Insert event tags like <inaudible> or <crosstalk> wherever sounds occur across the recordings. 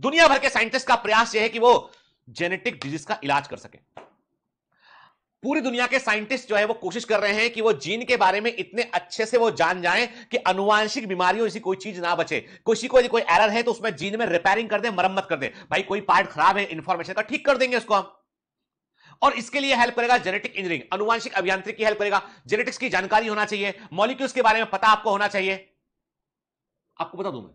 दुनिया भर के साइंटिस्ट का प्रयास यह है कि वो जेनेटिक डिजीज का इलाज कर सके पूरी दुनिया के साइंटिस्ट जो है वो कोशिश कर रहे हैं कि वो जीन के बारे में इतने अच्छे से वो जान जाएं कि अनुवांशिक बीमारियों जैसी कोई चीज ना बचे किसी को यदि कोई एरर है तो उसमें जीन में रिपेयरिंग कर दे मरम्मत कर दे भाई कोई पार्ट खराब है इंफॉर्मेशन का ठीक कर देंगे उसको हम और इसके लिए हेल्प करेगा जेनेटिक इंजीनियरिंग अनुवांशिक अभियांत्रिकी हेल्प करेगा जेनेटिक्स की जानकारी होना चाहिए मॉलिक्यूल्स के बारे में पता आपको होना चाहिए आपको बता दूंगा मैं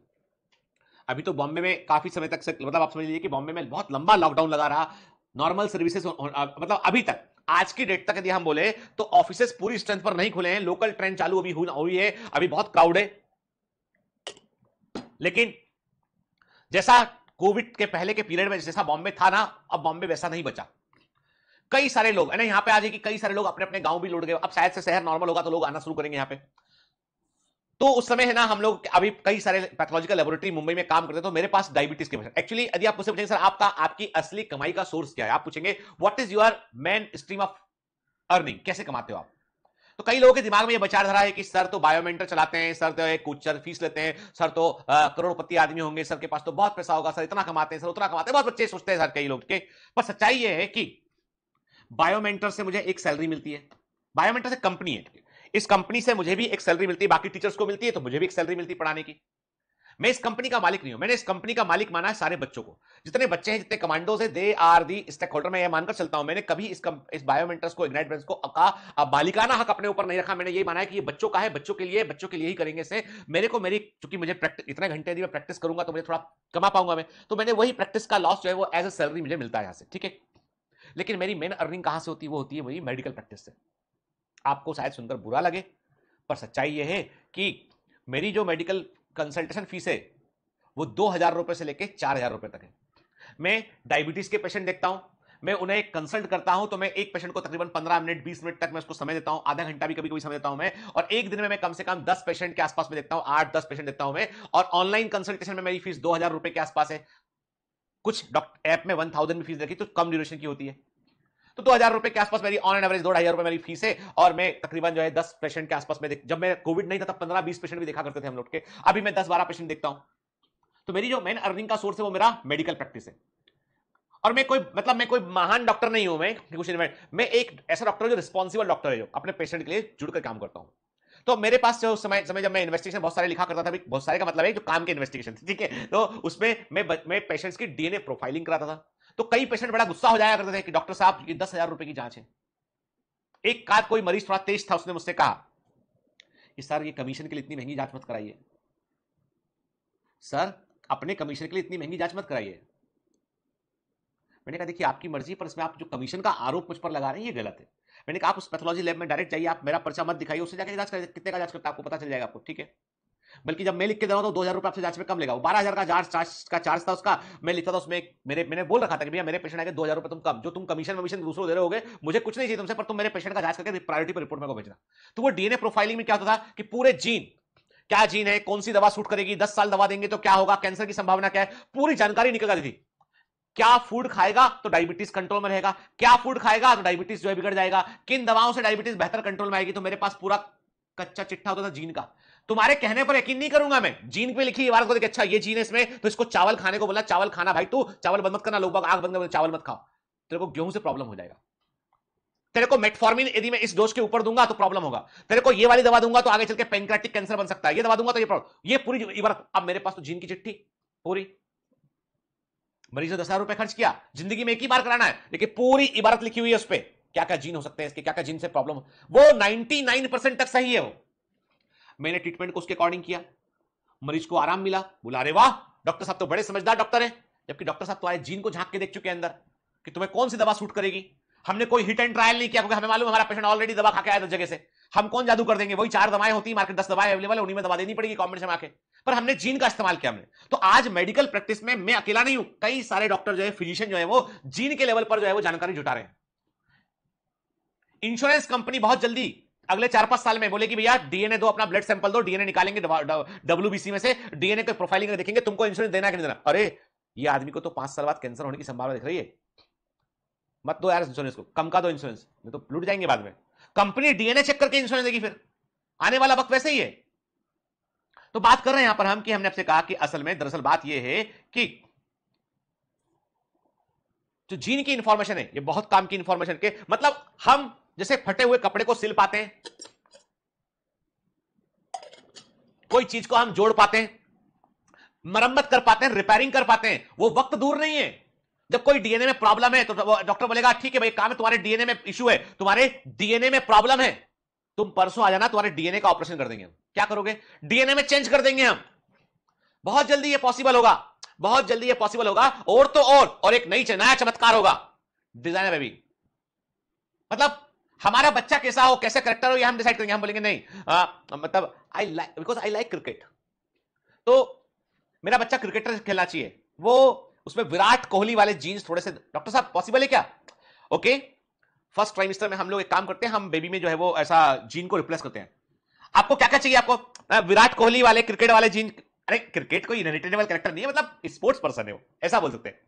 अभी तो बॉम्बे में काफी समय तक से मतलब आप समझ लीजिए कि बॉम्बे में बहुत लंबा लॉकडाउन लगा रहा नॉर्मल सर्विसेज uh, मतलब अभी तक आज की डेट तक यदि हम बोले तो ऑफिस पूरी स्ट्रेंथ पर नहीं खुले हैं लोकल ट्रेन चालू अभी हुई है अभी बहुत क्राउड है लेकिन जैसा कोविड के पहले के पीरियड में जैसा बॉम्बे था ना अब बॉम्बे वैसा नहीं बचा कई सारे लोग है ना आ जाए कि कई सारे लोग अपने अपने गांव भी लौट गए अब शायद से शहर नॉर्मल होगा तो लोग आना शुरू करेंगे यहां पे तो उस समय है ना हम लोग अभी कई सारे पैथोलॉजिकल लेबोरेटरी मुंबई में काम करते तो मेरे पास डायबिटीज के पेशेंट एक्चुअली यदि आप पूछेंगे सर आपका आपकी असली कमाई का सोर्स क्या है आप पूछेंगे what is your main stream of earning कैसे कमाते हो आप तो कई लोगों के दिमाग में ये धरा है कि सर तो बायोमेंटर चलाते हैं सर तो कुछ सर फीस लेते हैं सर तो करोड़पति आदमी होंगे सर के पास तो बहुत पैसा होगा सर इतना कमाते हैं सर उतना कमाते हैं बहुत बच्चे सोचते हैं सर कई लोग के पर सच्चाई ये है कि बायोमेंटर से मुझे एक सैलरी मिलती है बायोमेंटर से कंपनी है इस कंपनी से मुझे भी एक सैलरी मिलती है बाकी टीचर्स को मिलती है तो मुझे भी एक सैलरी मिलती पढ़ाने की मैं इस कंपनी का मालिक नहीं हूं मैंने इस कंपनी का मालिक माना है सारे बच्चों को जितने बच्चे हैं जितने कमांडोज है they are the stakeholder मैं यह मानकर चलता हूं मैंने कभी इस कम, इस बायोमेंटर्स को इग्नाइट को का मालिकाना हक अपने ऊपर नहीं रखा मैंने ये माना है कि ये बच्चों का है बच्चों के लिए बच्चों के लिए ही करेंगे इसे मेरे को मेरी चूंकि मुझे इतने घंटे यदि मैं प्रैक्टिस करूंगा तो मुझे थोड़ा कमा पाऊंगा मैं तो मैंने वही प्रैक्टिस का लॉस जो है वो एज अ सैलरी मुझे मिलता है यहाँ से ठीक है लेकिन मेरी मेन अर्निंग कहाँ से होती है वो होती है वही मेडिकल प्रैक्टिस से आपको शायद सुनकर बुरा लगे पर सच्चाई यह है कि मेरी जो मेडिकल कंसल्टेशन फीस है वो दो हज़ार रुपये से लेकर चार हज़ार रुपये तक है मैं डायबिटीज़ के पेशेंट देखता हूं मैं उन्हें कंसल्ट करता हूं तो मैं एक पेशेंट को तकरीबन पंद्रह मिनट बीस मिनट तक मैं उसको समय देता हूं आधा घंटा भी कभी कभी समय देता हूं मैं और एक दिन में मैं कम से कम दस पेशेंट के आसपास में देखता हूं आठ दस पेशेंट देखता हूं मैं और ऑनलाइन कंसल्टेशन में मेरी फीस दो हजार रुपए के आसपास है कुछ डॉक्टर ऐप में वन थाउजेंड में फीस देखी तो कम ड्यूरेशन की होती है तो दो हजार रुपए के आसपास मेरी ऑन एंड एवरेज दो ढाई रुपए मेरी फीस है और मैं तकरीबन जो है दस पेशेंट के आसपास में जब मैं कोविड नहीं था तब पंद्रह बीस पेशेंट भी देखा करते थे हम लोग के अभी मैं दस बारह पेशेंट देखता हूं तो मेरी जो मेन अर्निंग का सोर्स है वो मेरा मेडिकल प्रैक्टिस है और मैं कोई मतलब मैं कोई महान डॉक्टर नहीं हूं मैं कुछ मैं एक ऐसा डॉक्टर हूं जो रिस्पॉन्सिबल डॉक्टर है जो अपने पेशेंट के लिए जुड़कर काम करता हूँ तो मेरे पास जो समय समय जब मैं इन्वेस्टिगेशन बहुत सारे लिखा करता था बहुत सारे का मतलब है जो काम के इन्वेस्टिगेशन ठीक है तो उसमें मैं मैं पेशेंट्स की डीएनए प्रोफाइलिंग कराता था तो कई पेशेंट बड़ा गुस्सा हो जाया करते थे कि डॉक्टर साहब ये दस हजार रुपए की जांच है एक काद कोई मरीज थोड़ा तेज था उसने मुझसे कहा कि सर ये कमीशन के लिए इतनी महंगी जांच मत कराइए सर अपने कमीशन के लिए इतनी महंगी जांच मत कराइए मैंने कहा देखिए आपकी मर्जी पर इसमें आप जो कमीशन का आरोप मुझ पर लगा रहे हैं ये गलत है मैंने कहा आप उस पैथोलॉजी लैब में डायरेक्ट जाइए आप मेरा पर्चा मत दिखाइए उससे जाकर जांच कर कितने का जांच करता है आपको पता चल जाएगा आपको ठीक है बल्कि जब मैं लिख के दे रहा तो दो हजार रुपये आपसे जांच में कम लेगा वो बारह हजार का जांच चार्ज का चार्ज था उसका मैं लिखता था उसमें मेरे मैंने बोल रखा था कि भैया मेरे पेशेंट आगे दो हजार रुपये तुम कम जो तुम कमीशन वमीशन दूसरों दे रहे होगे मुझे कुछ नहीं चाहिए तुमसे पर तुम मेरे पेशेंट का जांच करके प्रायोरिटी पर रिपोर्ट मेरे को भेजना तो वो डीएनए प्रोफाइलिंग में क्या होता था कि पूरे जीन क्या जीन है कौन सी दवा सूट करेगी दस साल दवा देंगे तो क्या होगा कैंसर की संभावना क्या है पूरी जानकारी निकल जाती थी क्या फूड खाएगा तो डायबिटीज कंट्रोल में रहेगा क्या फूड खाएगा तो डायबिटीज जो है बिगड़ जाएगा किन दवाओं से डायबिटीज बेहतर कंट्रोल में आएगी तो मेरे पास पूरा कच्चा चिट्ठा होता था जीन का तुम्हारे कहने पर यकीन नहीं करूंगा मैं जीन पे लिखी इबारत को देख अच्छा ये जीन है इसमें तो इसको चावल खाने को बोला चावल खाना भाई तू चावल बंद मत करना लोग आग बंद कर चावल मत खाओ तेरे को गेहूं से प्रॉब्लम हो जाएगा तेरे को मेटफॉर्मिन यदि मैं इस डोज के ऊपर दूंगा तो प्रॉब्लम होगा तेरे को ये वाली दवा दूंगा तो आगे चल के पेंक्रेटिक कैंसर बन सकता है ये दवा दूंगा तो ये प्रॉब्लम ये पूरी इबारत अब मेरे पास तो जीन की चिट्ठी पूरी मरीज ने दस हजार रुपए खर्च किया जिंदगी में एक ही बार कराना है लेकिन पूरी इबारत लिखी हुई है उस पर क्या क्या जीन हो सकते हैं इसके क्या क्या जीन से प्रॉब्लम वो 99 परसेंट तक सही है वो मैंने ट्रीटमेंट को उसके अकॉर्डिंग किया मरीज को आराम मिला बोला अरे वाह डॉक्टर साहब तो बड़े समझदार डॉक्टर हैं जबकि डॉक्टर साहब तो आए जीन को झांक के देख चुके हैं अंदर कि तुम्हें कौन सी दवा सूट करेगी हमने कोई हिट एंड ट्रायल नहीं किया क्योंकि हमें मालूम हमारा पेशेंट ऑलरेडी दवा खा के आया जगह से हम कौन जादू कर देंगे वही चार दवाएं होती है मार्केट दस दवाएं अवेलेबल है उन्हीं में दवा देनी पड़ेगी कॉम्बिनेशन आके पर हमने जीन का इस्तेमाल किया हमने तो आज मेडिकल प्रैक्टिस में मैं अकेला नहीं हूं कई सारे डॉक्टर जो है फिजिशियन जो है वो जीन के लेवल पर जो है वो जानकारी जुटा रहे हैं इंश्योरेंस कंपनी बहुत जल्दी अगले चार पांच साल में बोले कि भैया डीएनए दो अपना ब्लड सैंपल दो डीएनए निकालेंगे डब्ल्यूबीसी में से डीएनए का प्रोफाइलिंग देखेंगे तुमको इंश्योरेंस देना कि नहीं देना अरे ये आदमी को तो पांच साल बाद कैंसर होने की संभावना दिख रही है मत दो यार इंश्योरेंस को कम का दो इंश्योरेंस नहीं तो लूट जाएंगे बाद में कंपनी डीएनए चेक करके इंश्योरेंस देगी फिर आने वाला वक्त वैसे ही है तो बात कर रहे हैं यहां पर हम कि हमने आपसे कहा कि असल में दरअसल बात यह है कि जो जीन की इंफॉर्मेशन है ये बहुत काम की इंफॉर्मेशन के मतलब हम जैसे फटे हुए कपड़े को सिल पाते हैं कोई चीज को हम जोड़ पाते हैं मरम्मत कर पाते हैं रिपेयरिंग कर पाते हैं वो वक्त दूर नहीं है जब कोई डीएनए में प्रॉब्लम है तो डॉक्टर बोलेगा ठीक है भाई काम है तुम्हारे डीएनए में इशू है तुम्हारे डीएनए में प्रॉब्लम है तुम परसों आ जाना तुम्हारे डीएनए का ऑपरेशन कर देंगे हम क्या करोगे डीएनए में चेंज कर देंगे हम बहुत जल्दी ये पॉसिबल होगा बहुत जल्दी ये पॉसिबल होगा और तो और और एक नई नया चमत्कार होगा डिजाइनर बेबी मतलब हमारा बच्चा कैसा हो कैसे करेक्टर हो ये हम डिसाइड करेंगे हम बोलेंगे नहीं आ, मतलब I like because I like cricket तो मेरा बच्चा क्रिकेटर खेलना चाहिए वो उसमें विराट कोहली वाले जीन्स थोड़े से डॉक्टर साहब पॉसिबल है क्या ओके फर्स्ट ट्राइमिस्टर में हम लोग एक काम करते हैं हम बेबी में जो है वो ऐसा जीन को रिप्लेस करते हैं आपको क्या क्या चाहिए आपको विराट कोहली वाले क्रिकेट वाले जीन अरे क्रिकेट कोई इनहेरिटेबल कैरेक्टर नहीं है मतलब स्पोर्ट्स पर्सन है वो ऐसा बोल सकते हैं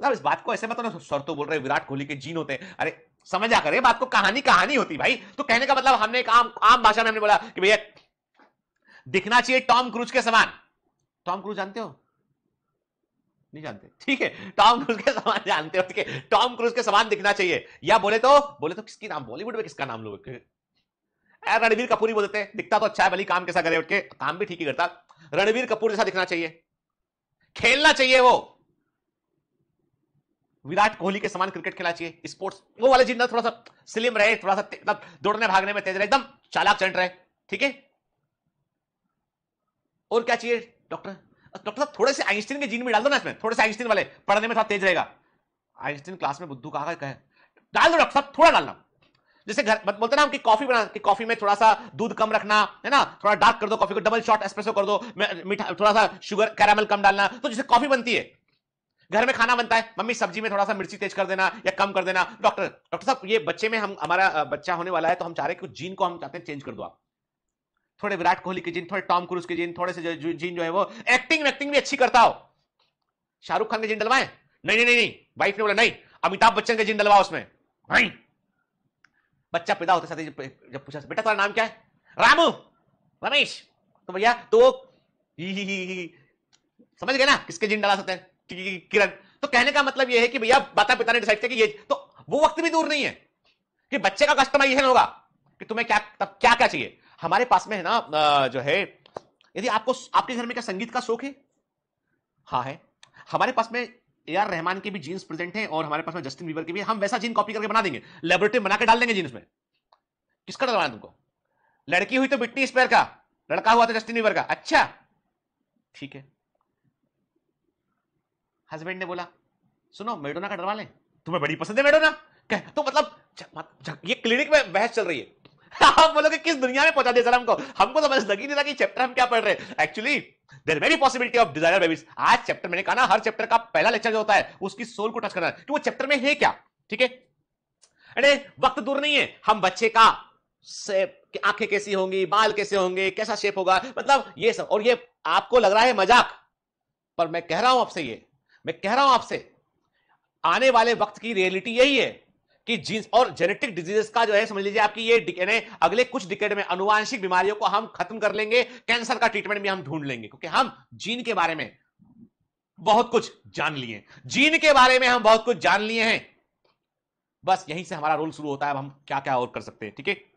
मतलब इस बात को ऐसे मत सर तो बोल रहे विराट कोहली के जीन होते हैं अरे समझ आ करे बात को कहानी कहानी होती भाई तो कहने का मतलब हमने एक आम आम भाषा में हमने बोला कि भैया दिखना चाहिए टॉम क्रूज के समान टॉम क्रूज जानते हो नहीं जानते ठीक है टॉम क्रूज के समान जानते हो ठीक है टॉम क्रूज के समान दिखना चाहिए या बोले तो बोले तो किसकी नाम बॉलीवुड में किसका नाम लोग रणबीर कपूर ही बोलते दिखता तो अच्छा है भली काम कैसा करे उठ के काम भी ठीक ही करता रणबीर कपूर जैसा दिखना चाहिए खेलना चाहिए वो विराट कोहली के समान क्रिकेट खेला चाहिए स्पोर्ट्स वो वाले जिंदा थोड़ा सा स्लिम रहे थोड़ा सा मतलब दौड़ने भागने में तेज रहे एकदम चालाक चंट रहे ठीक है और क्या चाहिए डॉक्टर डॉक्टर साहब थोड़े से आइंस्टीन के जीन में डाल दो ना इसमें थोड़े से आइंस्टीन वाले पढ़ने में थोड़ा तेज रहेगा आइंस्टीन क्लास में बुद्धू कहा कहे डाल दो डॉक्टर साहब थोड़ा डालना जैसे घर बोलते ना हम कि कॉफी बना कि कॉफी में थोड़ा सा दूध कम रखना है ना थोड़ा डार्क कर दो कॉफी को डबल शॉट एस्प्रेसो कर दो मीठा थोड़ा सा शुगर कैरामल कम डालना तो जैसे कॉफी बनती है घर में खाना बनता है मम्मी सब्जी में थोड़ा सा मिर्ची तेज कर देना या कम कर देना डॉक्टर डॉक्टर साहब ये बच्चे में हम हमारा बच्चा होने वाला है तो हम चाह रहे हैं जीन को हम चाहते हैं चेंज कर दो आप थोड़े विराट कोहली के जीन थोड़े टॉम क्रूज के जीन थोड़े से जो जीन जो है वो एक्टिंग वैक्टिंग भी अच्छी करता हो शाहरुख खान के जीन डलवाए नहीं नहीं नहीं नहीं वाइफ ने बोला नहीं अमिताभ बच्चन के जीन डलवाओ उसमें नहीं बच्चा पैदा होते है जब पूछा बेटा तुम्हारा नाम क्या है रामू रमेश तो भैया तो समझ गए ना किसके जीन डला सकते हैं किरण तो कहने का मतलब यह है कि भैया माता पिता ने डिसाइड किया कि ये तो वो वक्त भी दूर नहीं है कि बच्चे का कस्टमाइजेशन होगा कि तुम्हें क्या तब क्या क्या चाहिए हमारे पास में है ना जो है यदि आपको आपके घर में क्या संगीत का शौक है हाँ है हमारे पास में ए आर रहमान के भी जीन्स प्रेजेंट हैं और हमारे पास में जस्टिन बीबर के भी हम वैसा जीन कॉपी करके बना देंगे लेबोरेटरी बना के डाल देंगे जीन्स में किसका डलवाना तुमको लड़की हुई तो बिटनी स्पेयर का लड़का हुआ तो जस्टिन बीबर का अच्छा ठीक है हस्बैंड ने बोला सुनो मेडोना का डरवा लें तुम्हें बड़ी पसंद है मेडोना कह तो मतलब ये क्लिनिक में बहस चल रही है <laughs> आप बोलोगे किस दुनिया में पहुंचा दिया सर हमको हमको तो बस लग ही नहीं था कि चैप्टर हम क्या पढ़ रहे हैं actually there may be possibility of desire babies आज चैप्टर मैंने कहा ना हर चैप्टर का पहला लेक्चर जो होता है उसकी सोल को टच करना है कि तो वो चैप्टर में है क्या ठीक है अरे वक्त दूर नहीं है हम बच्चे का कि आंखें कैसी होंगी बाल कैसे होंगे कैसा शेप होगा मतलब ये सब और ये आपको लग रहा है मजाक पर मैं कह रहा हूं आपसे ये मैं कह रहा हूं आपसे आने वाले वक्त की रियलिटी यही है कि जींस और जेनेटिक डिजीजेस का जो है समझ लीजिए आपकी ये अगले कुछ डिकेड में अनुवांशिक बीमारियों को हम खत्म कर लेंगे कैंसर का ट्रीटमेंट भी हम ढूंढ लेंगे क्योंकि हम जीन के बारे में बहुत कुछ जान लिए जीन के बारे में हम बहुत कुछ जान लिए हैं बस यहीं से हमारा रोल शुरू होता है अब हम क्या क्या और कर सकते हैं ठीक है